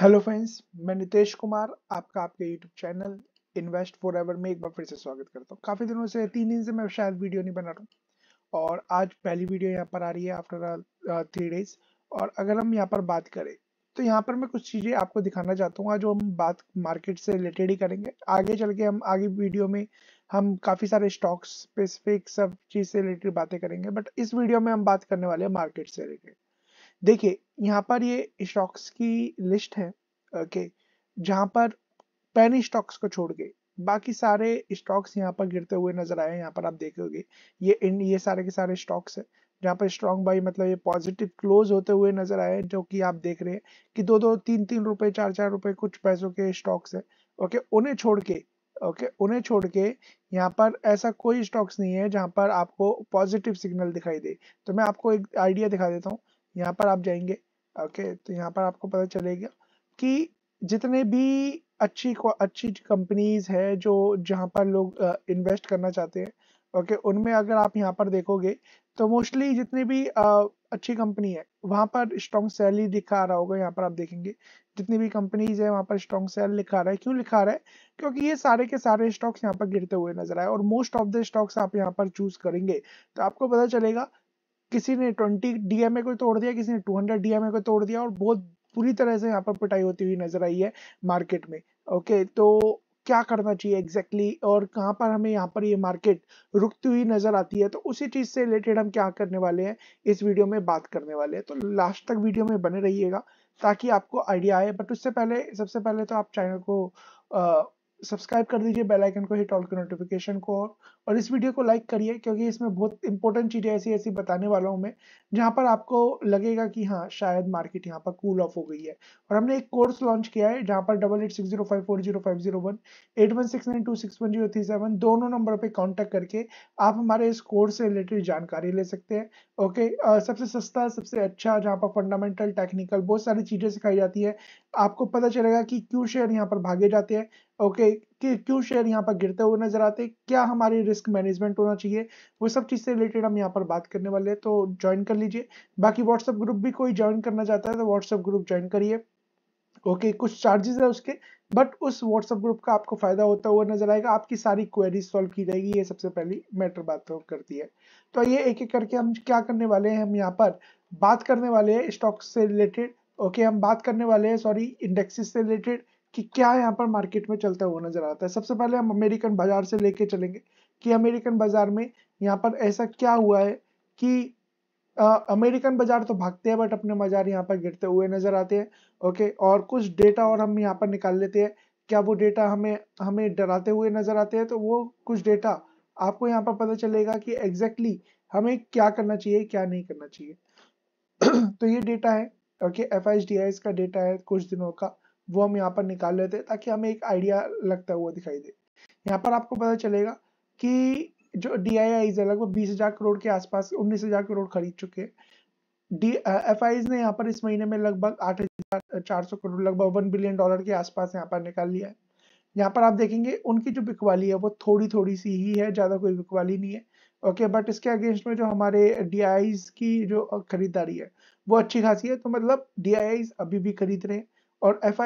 hello friends मैं नितेश कुमार आपका आपके YouTube channel invest forever में एक बार फिर से स्वागत करता हूँ काफ़ी दिनों से तीन दिन से मैं शायद वीडियो नहीं बना रहा हूँ और आज पहली वीडियो यहाँ पर आ रही है आफ्टर थ्री डेज और अगर हम यहाँ पर बात करें तो यहाँ पर मैं कुछ चीज़ें आपको दिखाना चाहता हूँ आज हम बात मार्केट से रिलेटेड ही करेंगे आगे चल के हम आगे वीडियो में हम काफ़ी सारे स्टॉक्स स्पेसिफिक सब चीज़ से रिलेटेड बातें करेंगे बट इस वीडियो में हम बात करने वाले हैं मार्केट से रिलेटेड देखिए यहाँ पर ये स्टॉक्स की लिस्ट है ओके जहाँ पर पैनी स्टॉक्स को छोड़ के बाकी सारे स्टॉक्स यहाँ पर गिरते हुए नजर आए यहाँ पर आप देखोगे ये इन ये सारे के सारे स्टॉक्स है जहाँ पर स्ट्रॉन्ग बाई मतलब ये पॉजिटिव क्लोज होते हुए नजर आए जो कि आप देख रहे हैं कि दो दो तीन तीन रुपए चार चार रुपए कुछ पैसों के स्टॉक्स है ओके उन्हें छोड़ के ओके उन्हें छोड़ के यहाँ पर ऐसा कोई स्टॉक्स नहीं है जहाँ पर आपको पॉजिटिव सिग्नल दिखाई दे तो मैं आपको एक आइडिया दिखा देता हूँ यहाँ पर आप जाएंगे ओके तो यहाँ पर आपको पता चलेगा कि जितने भी अच्छी अच्छी कंपनीज है जो जहाँ पर लोग इन्वेस्ट करना चाहते हैं ओके उनमें अगर आप यहाँ पर देखोगे तो मोस्टली जितनी भी आ, अच्छी कंपनी है वहाँ पर स्ट्रॉन्ग सेल ही दिखा रहा होगा यहाँ पर आप देखेंगे जितनी भी कंपनीज है वहाँ पर स्ट्रॉन्ग सेल लिखा रहा है क्यों लिखा रहा है क्योंकि ये सारे के सारे स्टॉक्स यहाँ पर गिरते हुए नजर आए और मोस्ट ऑफ द स्टॉक्स आप यहाँ पर चूज करेंगे तो आपको पता चलेगा किसी ने ट्वेंटी डीएमए को तोड़ दिया किसी ने टू हंड्रेड डीएमए को तोड़ दिया और बहुत पूरी तरह से यहाँ पर पिटाई होती हुई नजर आई है मार्केट में ओके तो क्या करना चाहिए एग्जैक्टली exactly और कहाँ पर हमें यहाँ पर ये यह मार्केट रुकती हुई नजर आती है तो उसी चीज से रिलेटेड हम क्या करने वाले हैं इस वीडियो में बात करने वाले हैं तो लास्ट तक वीडियो में बने रहिएगा ताकि आपको आइडिया आए बट उससे पहले सबसे पहले तो आप चैनल को सब्सक्राइब कर दीजिए बेल आइकन को हिट ऑल के नोटिफिकेशन को और इस वीडियो को लाइक करिए क्योंकि इसमें बहुत इंपॉर्टेंट चीज़ें ऐसी ऐसी बताने वाला हूँ मैं जहाँ पर आपको लगेगा कि हाँ शायद मार्केट यहाँ पर कूल ऑफ हो गई है और हमने एक कोर्स लॉन्च किया है जहाँ पर double eight six zero five four zero five zero one eight one six nine two six one zero three seven दोनों नंबर पर कॉन्टैक्ट करके आप हमारे इस कोर्स से रिलेटेड जानकारी ले सकते हैं ओके सबसे सस्ता सबसे अच्छा जहाँ पर फंडामेंटल टेक्निकल बहुत सारी चीज़ें सिखाई जाती है आपको पता चलेगा कि क्यों शेयर यहाँ पर भागे जाते हैं ओके कि क्यों शेयर यहाँ पर गिरते हुए नजर आते हैं क्या हमारी रिस्क मैनेजमेंट होना चाहिए वो सब चीज से रिलेटेड हम यहाँ पर बात करने वाले हैं तो ज्वाइन कर लीजिए बाकी व्हाट्सएप ग्रुप भी कोई ज्वाइन करना चाहता है तो व्हाट्सएप ग्रुप ज्वाइन करिए ओके कुछ चार्जेस है उसके बट उस व्हाट्सएप ग्रुप का आपको फायदा होता हुआ नजर आएगा आपकी सारी क्वेरीज सॉल्व की जाएगी ये सबसे पहली मैटर बात तो करती है तो ये एक एक करके हम क्या करने वाले हैं हम यहाँ पर बात करने वाले हैं स्टॉक से रिलेटेड ओके हम बात करने वाले हैं सॉरी इंडेक्सेस से रिलेटेड कि क्या यहाँ पर मार्केट में चलता हुआ नजर आता है सबसे पहले हम अमेरिकन बाजार से लेके चलेंगे कि अमेरिकन बाजार में यहाँ पर ऐसा क्या हुआ है कि आ, अमेरिकन बाजार तो भागते हैं बट अपने बाजार यहाँ पर गिरते हुए नजर आते हैं ओके और कुछ डेटा और हम यहाँ पर निकाल लेते हैं क्या वो डेटा हमें हमें डराते हुए नजर आते हैं तो वो कुछ डेटा आपको यहाँ पर पता चलेगा कि एग्जैक्टली exactly हमें क्या करना चाहिए क्या नहीं करना चाहिए तो ये डेटा है ओके एफ आई का डेटा है कुछ दिनों का वो हम यहाँ पर निकाल लेते हैं ताकि हमें एक आइडिया लगता हुआ दिखाई दे यहाँ पर आपको पता चलेगा कि जो डी आई आई है लगभग बीस हजार करोड़ के आसपास उन्नीस हजार करोड़ खरीद चुके हैं डी एफ ने यहाँ पर इस महीने में लगभग आठ हजार चार सौ करोड़ लगभग वन बिलियन डॉलर के आसपास यहाँ पर निकाल लिया है यहाँ पर आप देखेंगे उनकी जो बिकवाली है वो थोड़ी थोड़ी सी ही है ज़्यादा कोई बिकवाली नहीं है ओके okay, बट इसके अगेंस्ट में जो हमारे डी की जो खरीदारी है वो अच्छी खासी है तो मतलब डी अभी भी खरीद रहे हैं और एफ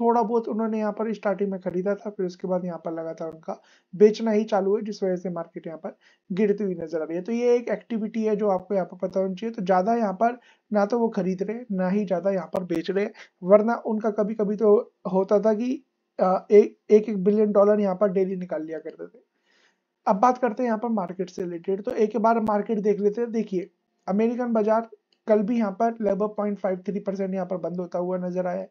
थोड़ा बहुत उन्होंने यहाँ पर स्टार्टिंग में खरीदा था फिर उसके बाद यहाँ पर लगा था उनका बेचना ही चालू है जिस वजह से मार्केट यहाँ पर गिरती हुई नजर आ रही है तो ये एक एक्टिविटी है जो आपको यहाँ पर पता होना चाहिए तो ज़्यादा यहाँ पर ना तो वो खरीद रहे ना ही ज़्यादा यहाँ पर बेच रहे वरना उनका कभी कभी तो होता था कि एक, एक बिलियन डॉलर यहाँ पर डेली निकाल लिया करते थे अब बात करते हैं यहाँ पर मार्केट से रिलेटेड तो एक बार मार्केट देख लेते हैं देखिए अमेरिकन बाजार कल भी यहाँ पर लगभग पॉइंट फाइव थ्री परसेंट यहाँ पर बंद होता हुआ नजर आया है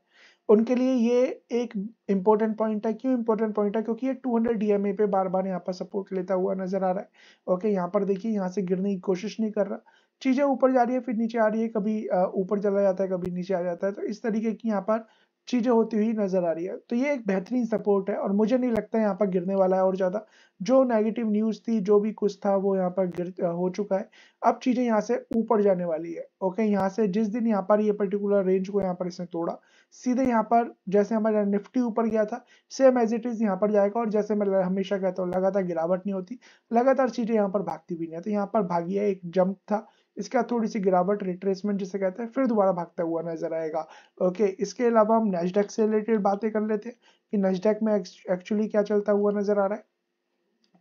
उनके लिए ये एक इम्पोर्टेंट पॉइंट है क्यों इम्पोर्टेंट पॉइंट है क्योंकि ये 200 डीएमए पे बार बार यहाँ पर सपोर्ट लेता हुआ नजर आ रहा है ओके यहाँ पर देखिए यहाँ से गिरने की कोशिश नहीं कर रहा चीजें ऊपर जा रही है फिर नीचे आ रही है कभी ऊपर चला जाता है कभी नीचे आ जाता है तो इस तरीके की यहाँ पर चीज़ें होती हुई नज़र आ रही है तो ये एक बेहतरीन सपोर्ट है और मुझे नहीं लगता है यहाँ पर गिरने वाला है और ज़्यादा जो नेगेटिव न्यूज़ थी जो भी कुछ था वो यहाँ पर गिर हो चुका है अब चीज़ें यहाँ से ऊपर जाने वाली है ओके यहाँ से जिस दिन यहाँ पर ये पर्टिकुलर रेंज को यहाँ पर इसने तोड़ा सीधे यहाँ पर जैसे हमारा निफ्टी ऊपर गया था सेम एज इट इज़ यहाँ पर जाएगा और जैसे मैं हमेशा कहता हूँ लगातार गिरावट नहीं होती लगातार चीज़ें यहाँ पर भागती भी नहीं है तो यहाँ पर भागी है एक जंप था इसका थोड़ी सी गिरावट रिट्रेसमेंट जिसे कहते हैं फिर दोबारा भागता हुआ नजर आएगा ओके इसके अलावा हम नेस्डेक से रिलेटेड बातें कर लेते हैं कि नेस्डेक में एक्चुअली क्या चलता हुआ नजर आ रहा है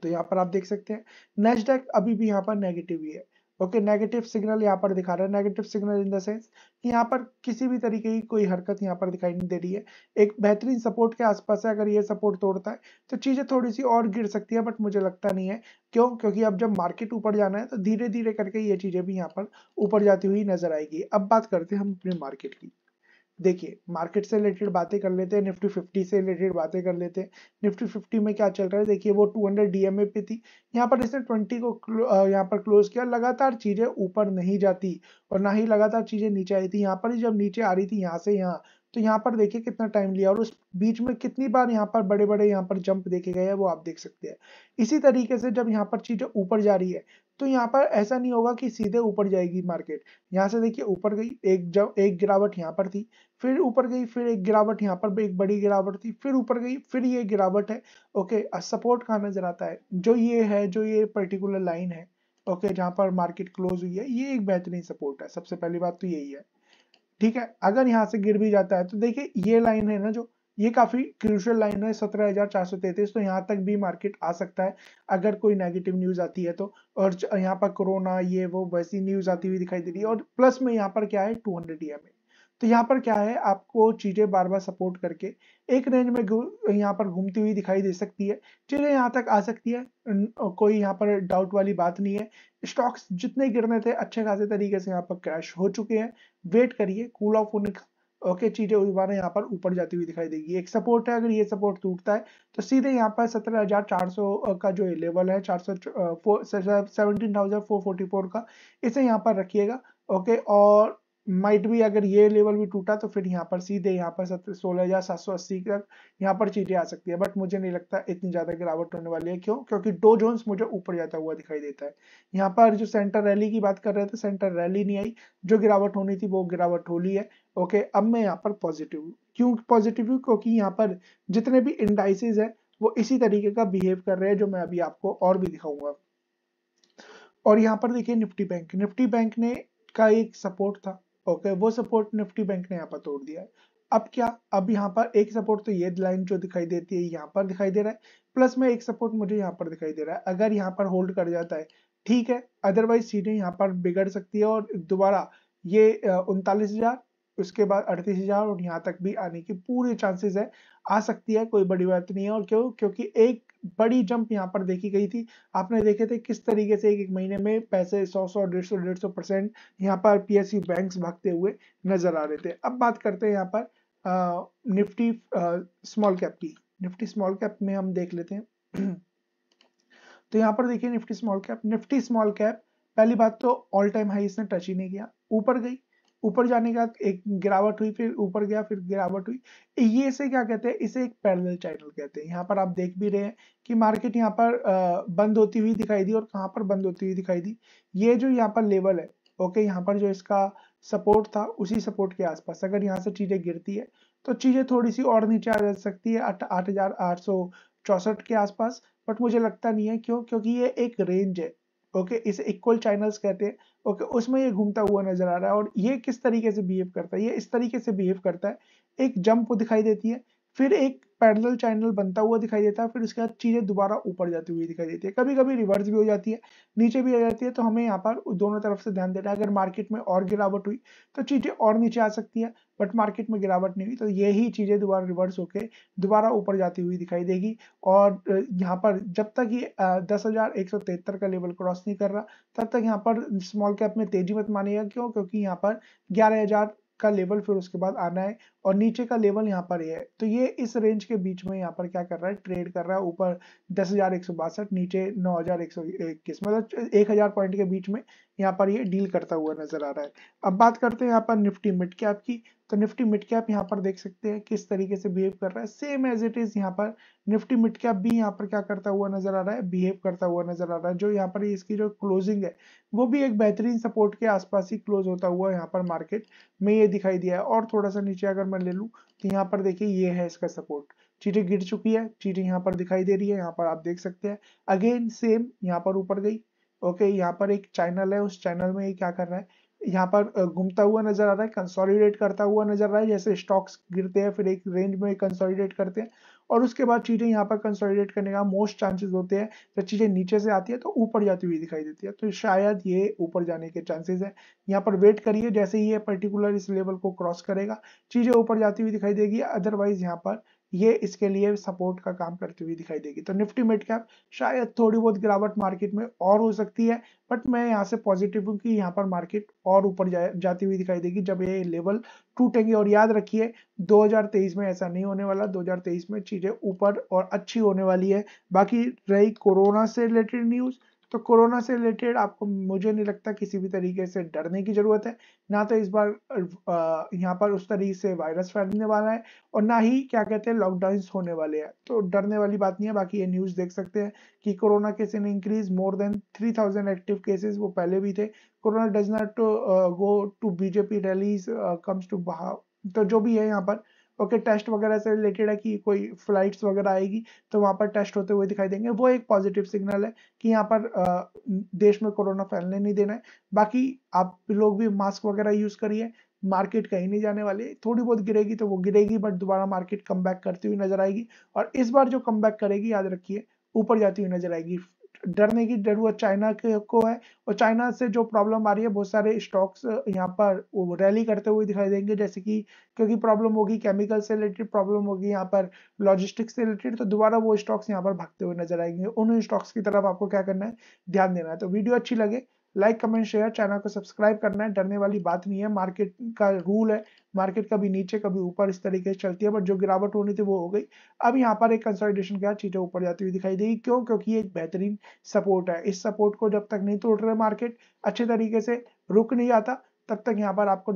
तो यहाँ पर आप देख सकते हैं नेस्डेक अभी भी यहाँ पर नेगेटिव ही है ओके नेगेटिव सिग्नल यहाँ पर दिखा रहा है negative signal in the sense कि यहाँ पर किसी भी तरीके की कोई हरकत यहाँ पर दिखाई नहीं दे रही है एक बेहतरीन सपोर्ट के आसपास है अगर ये सपोर्ट तोड़ता है तो चीज़ें थोड़ी सी और गिर सकती है बट मुझे लगता नहीं है क्यों क्योंकि अब जब मार्केट ऊपर जाना है तो धीरे धीरे करके ये चीज़ें भी यहाँ पर ऊपर जाती हुई नजर आएगी अब बात करते हैं हम अपने मार्केट की देखिए मार्केट से रिलेटेड बातें कर लेते हैं निफ्टी फिफ्टी से रिलेटेड बातें कर लेते हैं निफ्टी फिफ्टी में क्या चल रहा है देखिए वो टू हंड्रेड डीएमए पे थी यहाँ पर इसने ट्वेंटी को यहाँ पर क्लोज किया लगातार चीजें ऊपर नहीं जाती और ना ही लगातार चीजें नीचे आई थी यहाँ पर ही जब नीचे आ रही थी यहाँ से यहाँ तो यहाँ पर देखिए कितना टाइम लिया और उस बीच में कितनी बार यहाँ पर बड़े बड़े यहाँ पर जंप देखे गए हैं वो आप देख सकते हैं इसी तरीके से जब यहाँ पर चीज़ें ऊपर जा रही है तो यहाँ पर ऐसा नहीं होगा कि सीधे ऊपर जाएगी मार्केट यहाँ से देखिए ऊपर गई एक जब एक गिरावट यहाँ पर थी फिर ऊपर गई फिर एक गिरावट यहाँ पर एक बड़ी गिरावट थी फिर ऊपर गई फिर ये गिरावट है ओके सपोर्ट कहाँ नजर आता है जो ये है जो ये पर्टिकुलर लाइन है ओके जहाँ पर मार्केट क्लोज हुई है ये एक बेहतरीन सपोर्ट है सबसे पहली बात तो यही है ठीक है अगर यहाँ से गिर भी जाता है तो देखिए ये लाइन है ना जो ये काफी क्रूशल लाइन है सत्रह हजार चार सौ तैतीस तो यहाँ तक भी मार्केट आ सकता है अगर कोई नेगेटिव न्यूज आती है तो और यहाँ पर कोरोना ये वो वैसी न्यूज आती हुई दिखाई दे रही है और प्लस में यहाँ पर क्या है टू हंड्रेड ई तो यहाँ पर क्या है आपको चीज़ें बार बार सपोर्ट करके एक रेंज में यहाँ पर घूमती हुई दिखाई दे सकती है चीज़ें यहाँ तक आ सकती है कोई यहाँ पर डाउट वाली बात नहीं है स्टॉक्स जितने गिरने थे अच्छे खासे तरीके से यहाँ पर क्रैश हो चुके हैं वेट करिए कूल ऑफ होने का ओके चीजें दोबारा यहाँ पर ऊपर जाती हुई दिखाई देगी एक सपोर्ट है अगर ये सपोर्ट टूटता है तो सीधे यहाँ पर सत्रह हजार चार सौ का जो लेवल है चार सौ seventeen thousand four forty four का इसे यहाँ पर रखिएगा ओके और माइट भी अगर ये लेवल भी टूटा तो फिर यहाँ पर सीधे यहाँ पर सत्रह सोलह हजार सात सौ अस्सी तक यहाँ पर चीजें आ सकती है बट मुझे नहीं लगता इतनी ज्यादा गिरावट होने वाली है क्यों क्योंकि डो जोन्स मुझे ऊपर जाता हुआ दिखाई देता है यहाँ पर जो सेंटर रैली की बात कर रहे थे सेंटर रैली नहीं आई जो गिरावट होनी थी वो गिरावट होली है ओके अब मैं यहाँ पर पॉजिटिव क्यों पॉजिटिव हूँ क्योंकि यहाँ पर जितने भी इंडाइसिस है वो इसी तरीके का बिहेव कर रहे हैं जो मैं अभी आपको और भी दिखाऊंगा और यहाँ पर देखिए निफ्टी बैंक निफ्टी बैंक ने का एक सपोर्ट था ओके वो सपोर्ट निफ्टी बैंक ने यहाँ पर तोड़ दिया है अब क्या अब यहाँ पर एक सपोर्ट तो ये लाइन जो दिखाई देती है यहाँ पर दिखाई दे रहा है प्लस में एक सपोर्ट मुझे यहाँ पर दिखाई दे रहा है अगर यहाँ पर होल्ड कर जाता है ठीक है अदरवाइज सीटें यहाँ पर बिगड़ सकती है और दोबारा ये उनतालीस हजार उसके बाद अड़तीस हजार और यहाँ तक भी आने की पूरी चांसेस है आ सकती है कोई बड़ी बात नहीं है और क्यों क्योंकि एक बड़ी जंप यहाँ पर देखी गई थी आपने देखे थे किस तरीके से एक एक महीने में पैसे 100 सौ डेढ़ सौ डेढ़ सौ परसेंट यहाँ पर पीएसयू बैंक्स भागते हुए नजर आ रहे थे अब बात करते हैं यहाँ पर आ, निफ्टी स्मॉल कैप की निफ्टी स्मॉल कैप में हम देख लेते हैं तो यहाँ पर देखिए Nifty small cap Nifty small cap पहली बात तो ऑल टाइम हाई इसने टच ही नहीं किया ऊपर गई ऊपर जाने का एक गिरावट हुई फिर ऊपर गया फिर गिरावट हुई ये इसे क्या कहते हैं इसे एक पैरेलल चैनल कहते हैं यहाँ पर आप देख भी रहे हैं कि मार्केट यहाँ पर बंद होती हुई दिखाई दी और कहाँ पर बंद होती हुई दिखाई दी ये जो यहाँ पर लेवल है ओके यहाँ पर जो इसका सपोर्ट था उसी सपोर्ट के आसपास अगर यहाँ से चीजें गिरती है तो चीजें थोड़ी सी और नीचे आ जा सकती है आठ आठ हजार आठ सौ चौसठ के आसपास बट मुझे लगता नहीं है क्यों क्योंकि ये एक रेंज है ओके इसे इक्वल चैनल्स कहते हैं ओके उसमें ये घूमता हुआ नजर आ रहा है और ये किस तरीके से बिहेव करता है ये इस तरीके से बिहेव करता है एक जंप दिखाई देती है फिर एक पैरेलल चैनल बनता हुआ दिखाई देता है फिर उसके बाद चीज़ें दोबारा ऊपर जाती हुई दिखाई देती है कभी कभी रिवर्स भी हो जाती है नीचे भी आ जाती है तो हमें यहाँ पर दोनों तरफ से ध्यान देना है अगर मार्केट में और गिरावट हुई तो चीज़ें और नीचे आ सकती है बट मार्केट में गिरावट नहीं हुई तो यही चीज़ें दोबारा रिवर्स होकर दोबारा ऊपर जाती हुई दिखाई देगी और यहाँ पर जब तक ये दस का लेवल क्रॉस नहीं कर रहा तब तक यहाँ पर स्मॉल कैप में तेजी मत मानिएगा क्यों क्योंकि यहाँ पर ग्यारह का लेवल फिर उसके बाद आना है और नीचे का लेवल यहाँ पर ये है तो ये इस रेंज के बीच में यहाँ पर क्या कर रहा है ट्रेड कर रहा है ऊपर दस हजार एक सौ बासठ नीचे नौ हजार एक सौ इक्कीस मतलब एक हजार पॉइंट के बीच में यहाँ पर ये डील करता हुआ नजर आ रहा है अब बात करते हैं यहाँ पर निफ्टी मिड कैप की तो निफ्टी मिड कैप यहाँ पर देख सकते हैं किस तरीके से बिहेव कर रहा है सेम एज इट इज यहाँ पर निफ्टी मिड कैप भी यहाँ पर क्या करता हुआ नजर आ रहा है बिहेव करता हुआ नजर आ रहा है जो यहाँ पर इसकी जो क्लोजिंग है वो भी एक बेहतरीन सपोर्ट के आसपास ही क्लोज होता हुआ यहाँ पर मार्केट में ये दिखाई दिया है और थोड़ा सा नीचे अगर मैं ले लू तो यहाँ पर देखिए ये है इसका सपोर्ट चीटें गिर चुकी है चीटें यहाँ पर दिखाई दे रही है यहाँ पर आप देख सकते हैं अगेन सेम यहाँ पर ऊपर गई ओके यहाँ पर एक चैनल है उस चैनल में ये क्या कर रहा है यहाँ पर घूमता हुआ नजर आ रहा है कंसोलिडेट करता हुआ नजर आ रहा है जैसे स्टॉक्स गिरते हैं फिर एक रेंज में कंसोलिडेट करते हैं और उसके बाद चीज़ें यहाँ पर कंसोलिडेट करने का मोस्ट चांसेस होते हैं जब चीज़ें नीचे से आती है तो ऊपर जाती हुई दिखाई देती है तो शायद ये ऊपर जाने के चांसेस है यहाँ पर वेट करिए जैसे ही ये पर्टिकुलर इस लेवल को क्रॉस करेगा चीज़ें ऊपर जाती हुई दिखाई देगी अदरवाइज यहाँ पर ये इसके लिए सपोर्ट का काम करती हुई दिखाई देगी तो निफ्टी मिड कैप शायद थोड़ी बहुत गिरावट मार्केट में और हो सकती है बट मैं यहाँ से पॉजिटिव हूँ कि यहाँ पर मार्केट और ऊपर जा, जाती हुई दिखाई देगी जब ये लेवल टूटेंगे और याद रखिए 2023 में ऐसा नहीं होने वाला 2023 में चीज़ें ऊपर और अच्छी होने वाली है बाकी रही कोरोना से रिलेटेड न्यूज़ तो कोरोना से रिलेटेड आपको मुझे नहीं लगता किसी भी तरीके से डरने की ज़रूरत है ना तो इस बार यहाँ पर उस तरीके से वायरस फैलने वाला है और ना ही क्या कहते हैं लॉकडाउन होने वाले हैं तो डरने वाली बात नहीं है बाकी ये न्यूज़ देख सकते हैं कि corona case in increase more than three thousand active cases वो पहले भी थे corona does not go to BJP rallies comes to तो जो भी है यहाँ पर ओके टेस्ट वगैरह से रिलेटेड है कि कोई फ्लाइट्स वगैरह आएगी तो वहां पर टेस्ट होते हुए दिखाई देंगे वो एक पॉजिटिव सिग्नल है कि यहाँ पर देश में कोरोना फैलने नहीं देना है बाकी आप लोग भी मास्क वगैरह यूज करिए मार्केट कहीं नहीं जाने वाली थोड़ी बहुत गिरेगी तो वो गिरेगी बट दोबारा मार्केट कम करती हुई नजर आएगी और इस बार जो कम करेगी याद रखिए ऊपर जाती हुई नजर आएगी डरने की जरूरत चाइना के को है और चाइना से जो प्रॉब्लम आ रही है बहुत सारे स्टॉक्स यहाँ पर वो रैली करते हुए दिखाई देंगे जैसे कि क्योंकि प्रॉब्लम होगी केमिकल से रिलेटेड प्रॉब्लम होगी यहाँ पर लॉजिस्टिक्स से रिलेटेड तो दोबारा वो स्टॉक्स यहाँ पर भागते हुए नजर आएंगे उन स्टॉक्स की तरफ आपको क्या करना है ध्यान देना है तो वीडियो अच्छी लगे लाइक कमेंट शेयर चैनल को सब्सक्राइब करना है डरने वाली बात नहीं है मार्केट का रूल है मार्केट कभी नीचे कभी ऊपर इस तरीके से चलती है बट जो गिरावट होनी थी वो हो गई अब यहाँ पर एक कंसल्टेशन के बाद चीज़ें ऊपर जाती हुई दिखाई देगी क्यों क्योंकि एक बेहतरीन सपोर्ट है इस सपोर्ट को जब तक नहीं तोड़ रहे मार्केट अच्छे तरीके से रुक नहीं आता तब तक यहाँ पर आपको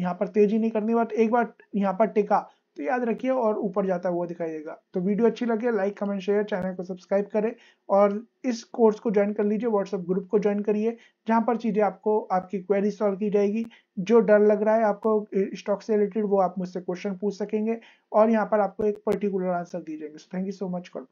यहाँ पर तेजी नहीं करनी बट एक बार यहाँ पर टिका तो याद रखिए और ऊपर जाता हुआ दिखाई देगा तो वीडियो अच्छी लगे लाइक कमेंट शेयर चैनल को सब्सक्राइब करें और इस कोर्स को ज्वाइन कर लीजिए व्हाट्सएप ग्रुप को ज्वाइन करिए जहाँ पर चीज़ें आपको आपकी क्वेरी सॉल्व की जाएगी जो डर लग रहा है आपको स्टॉक से रिलेटेड वो आप मुझसे क्वेश्चन पूछ सकेंगे और यहाँ पर आपको एक पर्टिकुलर आंसर दी जाएंगे thank you so much call